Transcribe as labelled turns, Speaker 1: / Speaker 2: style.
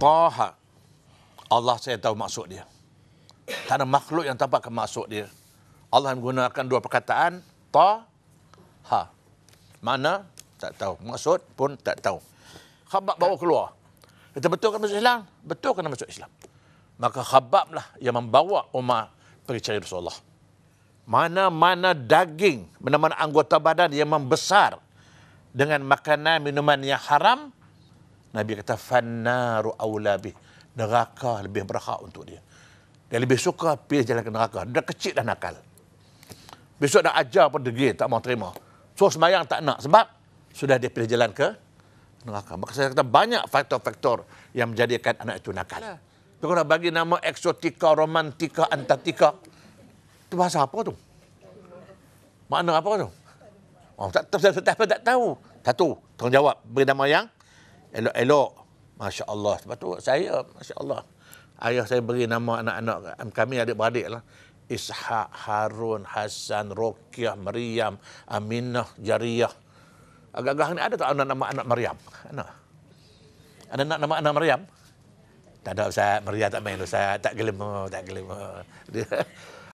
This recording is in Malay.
Speaker 1: Taha Allah saya tahu maksud dia Karena makhluk yang tak ke maksud dia Allah menggunakan dua perkataan Taha Mana? Tak tahu Maksud pun tak tahu Khabab bawa keluar Kita betul kan masuk Islam? Betul kan masuk Islam Maka khabab lah yang membawa Umar pergi cari Rasulullah Mana-mana daging Mana-mana anggota badan yang membesar dengan makanan minuman yang haram Nabi kata fannaru aula bih neraka lebih berhak untuk dia dia lebih suka pilih jalan ke neraka dia kecil dan nakal besok dah ajar pun dia tak mau terima so semayang tak nak sebab sudah dia pilih jalan ke neraka maka saya kata banyak faktor-faktor yang menjadikan anak itu nakal tu lah. kalau bagi nama eksotika romantika antartika itu bahasa apa tu makna apa tu Oh, tak, tak, tak, tak, tak, tak, tak, tak, satu, beri nama yang elok-elok. Masya-Allah. Sebab tu saya masya-Allah. Ayah saya beri nama anak-anak kami adik-beradik lah. Ishak, Harun, Hasan, Rokiah, Meriam, Aminah, Jariah. Agak-agak ni ada tak anak nama anak Meriam? Anak. Ada nak nama anak Meriam? Tak ada Ustaz, Maryam tak main Ustaz, tak gelema, tak gelema.